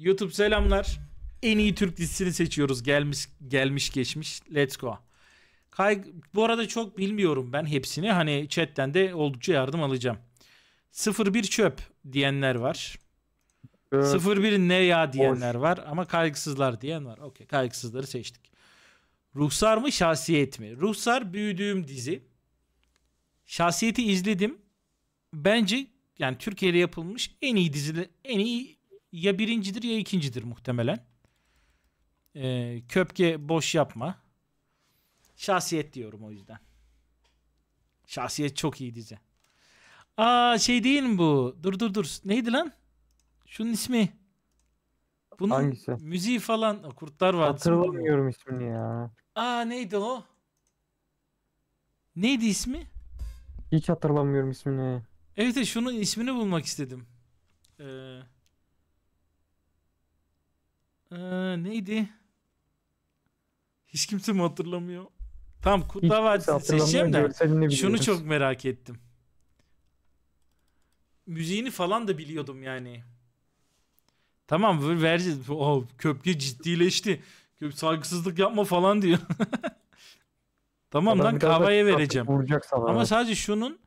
YouTube selamlar. En iyi Türk dizisini seçiyoruz. Gelmiş gelmiş geçmiş. Let's go. Kay bu arada çok bilmiyorum ben hepsini. Hani chatten de oldukça yardım alacağım. 01 çöp diyenler var. Evet. 01 ne ya diyenler Hoş. var ama kaygısızlar diyen var. Okey kaygısızları seçtik. Ruhsar mı şahsiyet mi? Ruhsar büyüdüğüm dizi. Şahsiyeti izledim. Bence yani Türkiye'de yapılmış en iyi dizi en iyi ya birincidir ya ikincidir muhtemelen. Ee, köpke boş yapma. Şahsiyet diyorum o yüzden. Şahsiyet çok iyi dizi. Aa şey değil mi bu? Dur dur dur. Neydi lan? Şunun ismi. Bunun Hangisi? müziği falan o kurtlar var. Hatırlamıyorum ismini ya. Aa neydi o? Neydi ismi? Hiç hatırlamıyorum ismini. Evet şunun ismini bulmak istedim. Eee ee, neydi? Hiç kimse mi hatırlamıyor? Tam Kurtlar Vadisi seçeceğim de şunu çok merak ettim. Müziğini falan da biliyordum yani. Tamam vereceğiz. Oh, köpke ciddileşti. Köp saygısızlık yapma falan diyor. tamam Adam lan kahveye vereceğim. Ama sadece şunun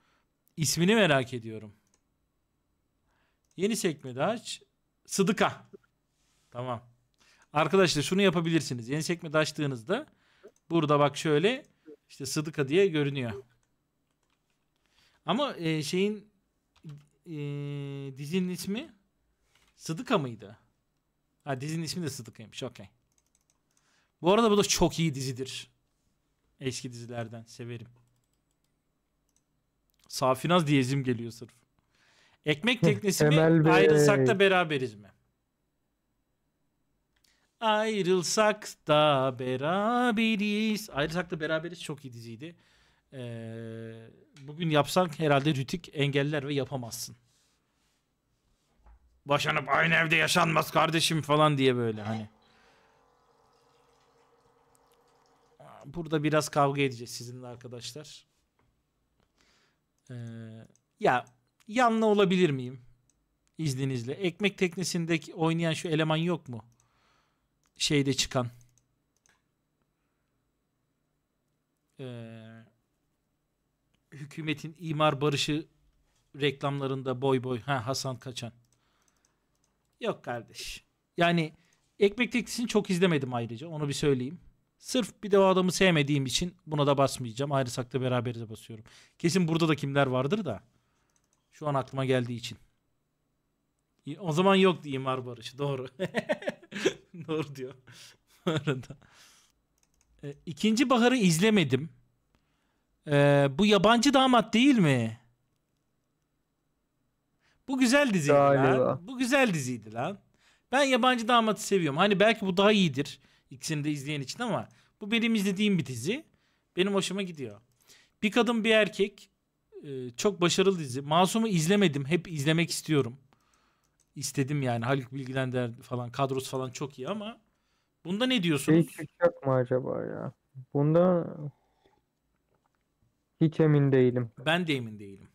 ismini merak ediyorum. Yeni sekmede aç. Sıdıka. Tamam. Arkadaşlar şunu yapabilirsiniz. Yeni sekmede açtığınızda burada bak şöyle işte Sıdıka diye görünüyor. Ama e, şeyin e, dizinin ismi Sıdıka mıydı? Ha dizinin ismi de Sıdıka'ymış. Okey. Bu arada bu da çok iyi dizidir. Eski dizilerden severim. Safinaz diyezim geliyor sırf. Ekmek teknesi mi? Ayrılsak da beraberiz mi? Ayrılsak da beraberiz. Ayrılsak da beraberiz çok iyi diziydi. Ee, bugün yapsan herhalde rütik engeller ve yapamazsın. Başanıp aynı evde yaşanmaz kardeşim falan diye böyle hani. Burada biraz kavga edeceğiz sizinle arkadaşlar. Ee, ya yanlı olabilir miyim? İzninizle. Ekmek teknesindeki oynayan şu eleman yok mu? şeyde çıkan e, hükümetin imar barışı reklamlarında boy boy ha Hasan Kaçan. Yok kardeş. Yani Ekmek Teknisi'ni çok izlemedim ayrıca onu bir söyleyeyim. Sırf bir de o adamı sevmediğim için buna da basmayacağım. Ayrısak da beraberize basıyorum. Kesin burada da kimler vardır da. Şu an aklıma geldiği için. O zaman yoktu imar barışı doğru. olur diyor. arada. E, ikinci Bahar'ı izlemedim. E, bu yabancı damat değil mi? Bu güzel diziydi Galiba. lan. Bu güzel diziydi lan. Ben yabancı damatı seviyorum. Hani belki bu daha iyidir. İkisini de izleyen için ama bu benim izlediğim bir dizi. Benim hoşuma gidiyor. Bir kadın bir erkek. Ee, çok başarılı dizi. Masum'u izlemedim. Hep izlemek istiyorum istedim yani. Haluk Bilgiler falan kadrosu falan çok iyi ama bunda ne diyorsunuz? Şey çıkacak mı acaba ya? Bunda hiç emin değilim. Ben de emin değilim.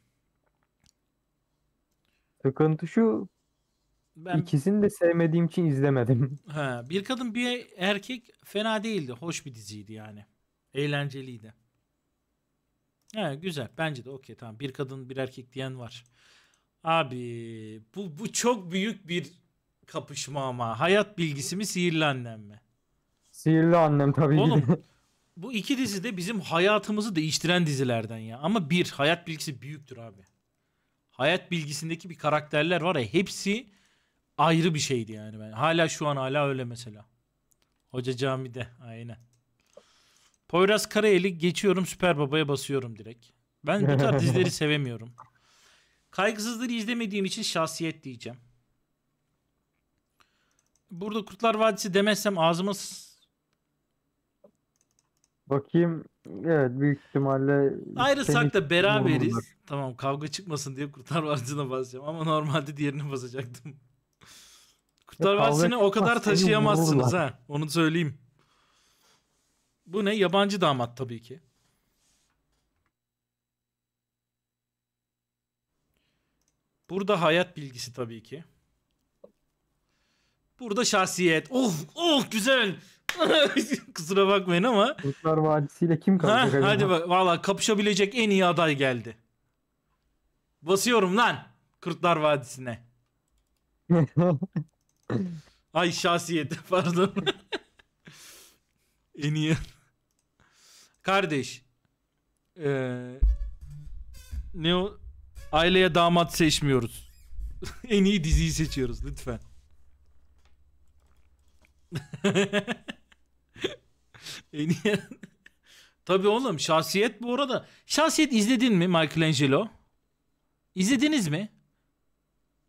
Sıkıntı şu ben... İkisini de sevmediğim için izlemedim. Ha, bir kadın bir erkek fena değildi. Hoş bir diziydi yani. Eğlenceliydi. Ha, güzel. Bence de okey tamam. Bir kadın bir erkek diyen var. Abi bu, bu çok büyük bir kapışma ama. Hayat bilgisi mi sihirli annem mi? Sihirli annem tabii Oğlum, ki Bu iki dizi de bizim hayatımızı değiştiren dizilerden ya. Ama bir hayat bilgisi büyüktür abi. Hayat bilgisindeki bir karakterler var ya hepsi ayrı bir şeydi yani ben. Hala şu an hala öyle mesela. Hoca camide aynen. Poyraz Karayeli geçiyorum Süper Baba'ya basıyorum direkt. Ben bu tarz dizileri sevemiyorum. Kaygısızları izlemediğim için şahsiyet diyeceğim. Burada Kurtlar Vadisi demezsem ağzıma Bakayım. Evet büyük ihtimalle Ayrısak da beraberiz. Olur. Tamam kavga çıkmasın diye Kurtlar Vadisi'ne basacağım ama normalde diğerine basacaktım. Kurtlar ya, e, Vadisi'ni o kadar taşıyamazsınız ha. Onu söyleyeyim. Bu ne? Yabancı damat tabii ki. Burada hayat bilgisi tabii ki. Burada şahsiyet. Oh, oh güzel. Kusura bakmayın ama. Kurtlar Vadisi'yle kim kalacak? Ha, hadi bak valla kapışabilecek en iyi aday geldi. Basıyorum lan. Kurtlar Vadisi'ne. Ay şahsiyet pardon. en iyi. Kardeş. Ee, ne o? Aileye damat seçmiyoruz. en iyi diziyi seçiyoruz lütfen. en iyi... Tabii oğlum şahsiyet bu arada. Şahsiyet izledin mi Michelangelo? İzlediniz mi?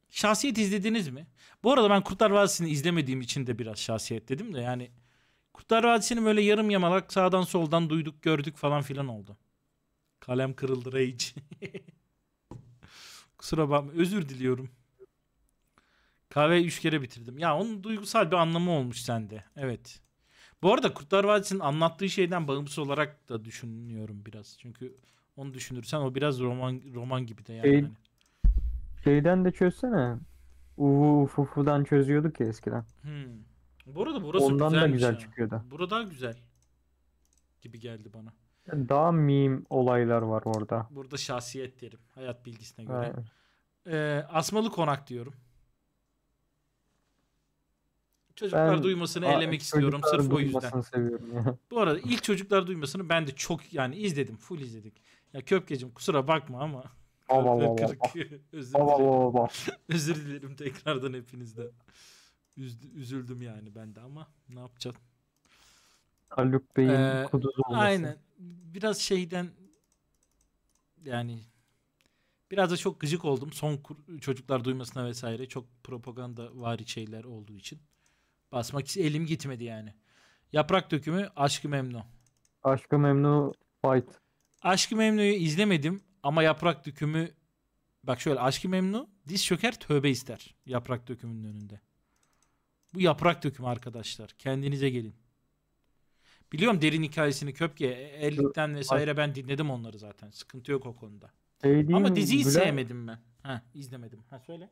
Şahsiyet izlediniz mi? Bu arada ben Kurtlar Vadisi'ni izlemediğim için de biraz şahsiyet dedim de yani Kurtlar Vadisi'ni böyle yarım yamalak sağdan soldan duyduk gördük falan filan oldu. Kalem kırıldı rage. Kusura bakma. Özür diliyorum. Kahve üç kere bitirdim. Ya onun duygusal bir anlamı olmuş sende. Evet. Bu arada Kurtlar Vadisi'nin anlattığı şeyden bağımsız olarak da düşünüyorum biraz. Çünkü onu düşünürsen o biraz roman roman gibi de yani. Şey, hani. şeyden de çözsene. Uvu Fufu'dan çözüyorduk ya eskiden. Hmm. Bu arada burası Ondan da güzel ya. çıkıyordu. Burada güzel gibi geldi bana. Daha meme olaylar var orada. Burada şahsiyet derim. Hayat bilgisine göre. Ee, asmalı konak diyorum. Çocuklar ben, duymasını aa, elemek istiyorum sırf o yüzden. Seviyorum. Bu arada ilk çocuklar duymasını ben de çok yani izledim, full izledik. Ya köpkeciğim kusura bakma ama Allah Allah özür, dilerim. özür dilerim tekrardan hepinizden. Üz, üzüldüm yani ben de ama ne yapacağım? Haluk Bey'in ee, kuduz olması. Aynen. Biraz şeyden yani biraz da çok gıcık oldum. Son çocuklar duymasına vesaire çok propaganda vari şeyler olduğu için. Basmak elim gitmedi yani. Yaprak dökümü Aşkı Memnu. Aşkı Memnu Fight. Aşkı Memnu'yu izlemedim ama Yaprak dökümü bak şöyle Aşkı Memnu diz çöker tövbe ister Yaprak dökümünün önünde. Bu Yaprak dökümü arkadaşlar. Kendinize gelin. Biliyorum derin hikayesini Köpke, Ellik'ten vesaire ben dinledim onları zaten. Sıkıntı yok o konuda. Şey Ama diziyi Bülent, sevmedim ben. Ha izlemedim. Ha söyle.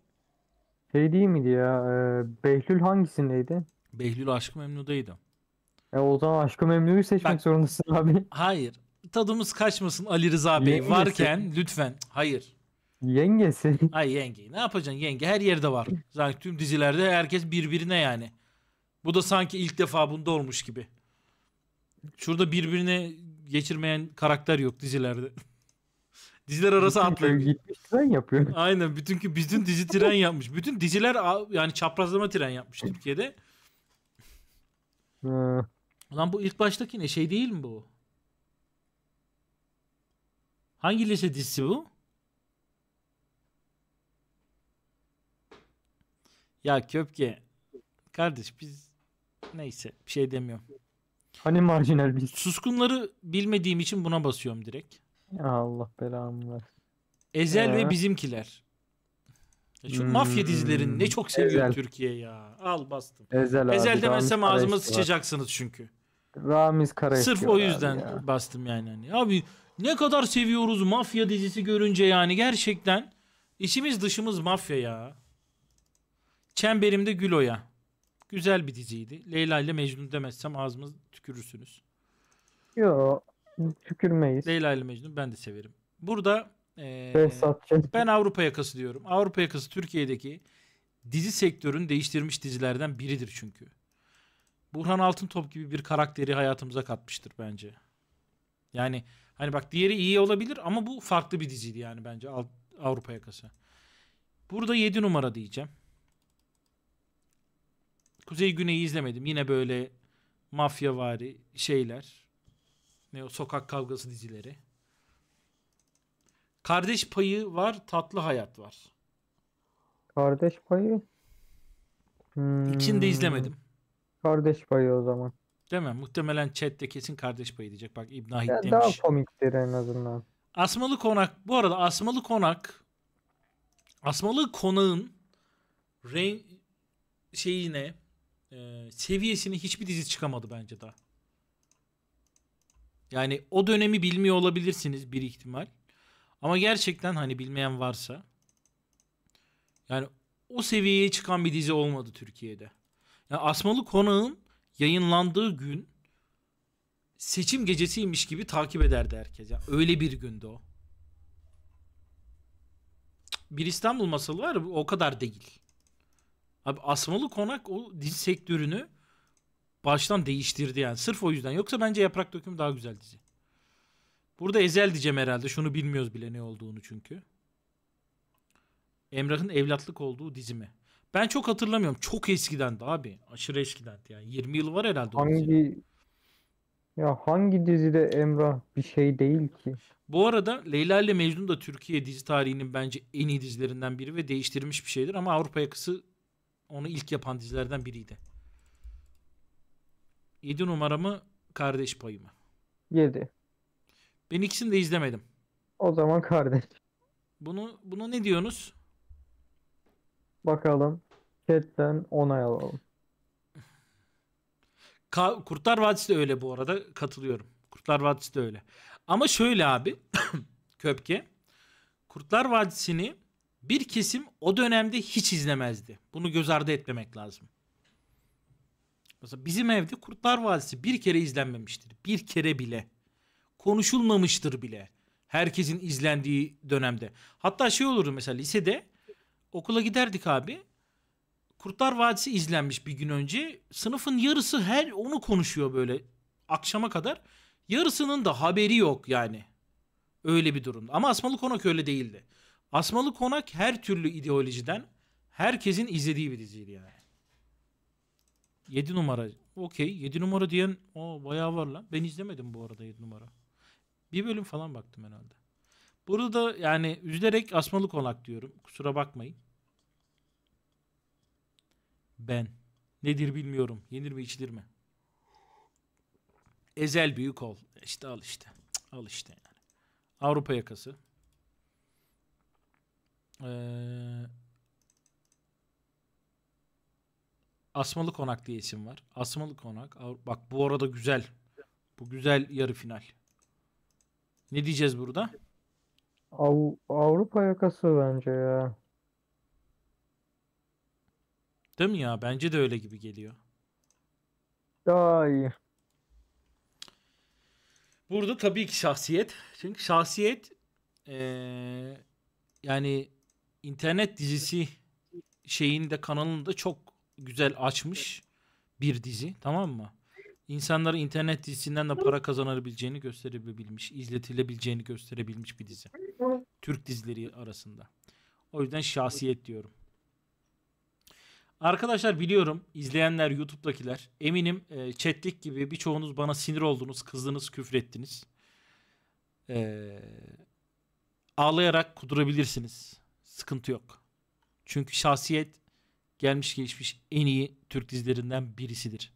Şey değil miydi ya? Ee, Behlül hangisindeydi? Behlül Aşkı Memnu'daydı. E, o zaman Aşkı Memnu'yu seçmek Bak, zorundasın abi. Hayır. Tadımız kaçmasın Ali Rıza Bey Yengesi. varken lütfen. Hayır. Yengesi. Ay yenge. Ne yapacaksın yenge? Her yerde var. Zaten tüm dizilerde herkes birbirine yani. Bu da sanki ilk defa bunda olmuş gibi. Şurada birbirine geçirmeyen karakter yok dizilerde. Diziler arası atlıyor. Gitmiş yapıyor. Aynen. Bütün, bütün dizi tren yapmış. Bütün diziler yani çaprazlama tren yapmış Türkiye'de. Lan bu ilk baştaki ne? Şey değil mi bu? Hangi lise dizisi bu? Ya köpke. Kardeş biz neyse bir şey demiyorum. Hani marjinal bilgi? Suskunları bilmediğim için buna basıyorum direkt. Allah belamı ver. Ezel ee? ve bizimkiler. Ya şu hmm. mafya dizilerini ne çok seviyor Ezel. Türkiye ya. Al bastım. Ezel, Ezel abi, demezsem Ramiz sıçacaksınız çünkü. Ramiz Karayeşki Sırf o yüzden ya. bastım yani. Hani. Abi ne kadar seviyoruz mafya dizisi görünce yani gerçekten. İçimiz dışımız mafya ya. Çemberimde Gülo'ya. Güzel bir diziydi. Leyla ile Mecnun demezsem ağzımız tükürürsünüz. Yo tükürmeyiz. Leyla ile Mecnun ben de severim. Burada e, ben Avrupa yakası diyorum. Avrupa yakası Türkiye'deki dizi sektörünü değiştirmiş dizilerden biridir çünkü. Burhan Altıntop gibi bir karakteri hayatımıza katmıştır bence. Yani hani bak diğeri iyi olabilir ama bu farklı bir diziydi yani bence Avrupa yakası. Burada 7 numara diyeceğim. Kuzey Güney'i izlemedim. Yine böyle mafyavari şeyler. Ne o sokak kavgası dizileri. Kardeş payı var, tatlı hayat var. Kardeş payı? Hmm. İkisini de izlemedim. Kardeş payı o zaman. Değil mi? Muhtemelen chatte kesin kardeş payı diyecek. Bak İbn Ahit demiş. Daha komiktir en azından. Asmalı Konak. Bu arada Asmalı Konak Asmalı Konak'ın renk ne? e, ee, seviyesini hiçbir dizi çıkamadı bence daha. Yani o dönemi bilmiyor olabilirsiniz bir ihtimal. Ama gerçekten hani bilmeyen varsa yani o seviyeye çıkan bir dizi olmadı Türkiye'de. Yani Asmalı Konağın yayınlandığı gün seçim gecesiymiş gibi takip ederdi herkes. Yani öyle bir gündü o. Bir İstanbul masalı var o kadar değil. Abi Asmalı Konak o dizi sektörünü baştan değiştirdi yani. Sırf o yüzden. Yoksa bence Yaprak döküm daha güzel dizi. Burada Ezel diyeceğim herhalde. Şunu bilmiyoruz bile ne olduğunu çünkü. Emrah'ın evlatlık olduğu dizi mi? Ben çok hatırlamıyorum. Çok eskiden eskidendi abi. Aşırı eskidendi yani. 20 yıl var herhalde. Hangi ya hangi dizide Emrah bir şey değil ki? Bu arada Leyla ile Mecnun da Türkiye dizi tarihinin bence en iyi dizilerinden biri ve değiştirmiş bir şeydir ama Avrupa yakası onu ilk yapan dizilerden biriydi. 7 numara mı kardeş payı mı? 7. Ben ikisini de izlemedim. O zaman kardeş. Bunu bunu ne diyorsunuz? Bakalım. Chat'ten onay alalım. Ka- Kurtlar Vadisi de öyle bu arada katılıyorum. Kurtlar Vadisi de öyle. Ama şöyle abi Köpke. Kurtlar Vadisi'ni bir kesim o dönemde hiç izlemezdi. Bunu göz ardı etmemek lazım. Mesela bizim evde Kurtlar Vadisi bir kere izlenmemiştir. Bir kere bile. Konuşulmamıştır bile. Herkesin izlendiği dönemde. Hatta şey olurdu mesela lisede okula giderdik abi. Kurtlar Vadisi izlenmiş bir gün önce. Sınıfın yarısı her onu konuşuyor böyle akşama kadar. Yarısının da haberi yok yani. Öyle bir durum. Ama Asmalı Konak öyle değildi. Asmalı Konak her türlü ideolojiden herkesin izlediği bir diziydi yani. 7 numara. Okey. 7 numara diyen o bayağı var lan. Ben izlemedim bu arada 7 numara. Bir bölüm falan baktım herhalde. Burada da yani üzülerek asmalı konak diyorum. Kusura bakmayın. Ben. Nedir bilmiyorum. Yenir mi içilir mi? Ezel büyük ol. İşte al işte. al işte yani. Avrupa yakası. Ee, Asmalı Konak diye isim var. Asmalı Konak. Bak bu arada güzel. Bu güzel yarı final. Ne diyeceğiz burada? Av Avrupa yakası bence ya. Değil mi ya? Bence de öyle gibi geliyor. Daha iyi. Burada tabii ki şahsiyet. Çünkü şahsiyet ee, yani internet dizisi şeyini de kanalını da çok güzel açmış bir dizi tamam mı? İnsanlara internet dizisinden de para kazanabileceğini gösterebilmiş, izletilebileceğini gösterebilmiş bir dizi. Türk dizileri arasında. O yüzden şahsiyet diyorum. Arkadaşlar biliyorum izleyenler YouTube'dakiler eminim e, chatlik gibi birçoğunuz bana sinir oldunuz, kızdınız, küfrettiniz. E, ağlayarak kudurabilirsiniz. Sıkıntı yok. Çünkü şahsiyet gelmiş geçmiş en iyi Türk dizilerinden birisidir.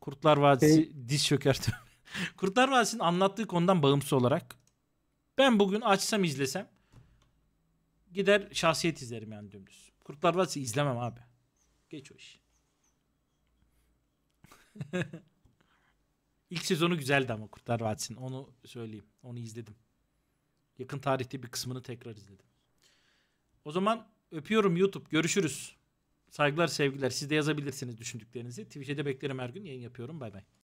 Kurtlar Vadisi hey. diz çökertti. Kurtlar Vadisi'nin anlattığı konudan bağımsız olarak ben bugün açsam izlesem gider şahsiyet izlerim yani dümdüz. Kurtlar Vadisi izlemem abi. Geç o iş. İlk sezonu güzeldi ama Kurtlar Vadisi'nin. Onu söyleyeyim. Onu izledim. Yakın tarihte bir kısmını tekrar izledim. O zaman öpüyorum YouTube. Görüşürüz. Saygılar sevgiler. Siz de yazabilirsiniz düşündüklerinizi. Twitch'e de beklerim her gün. Yayın yapıyorum. Bay bay.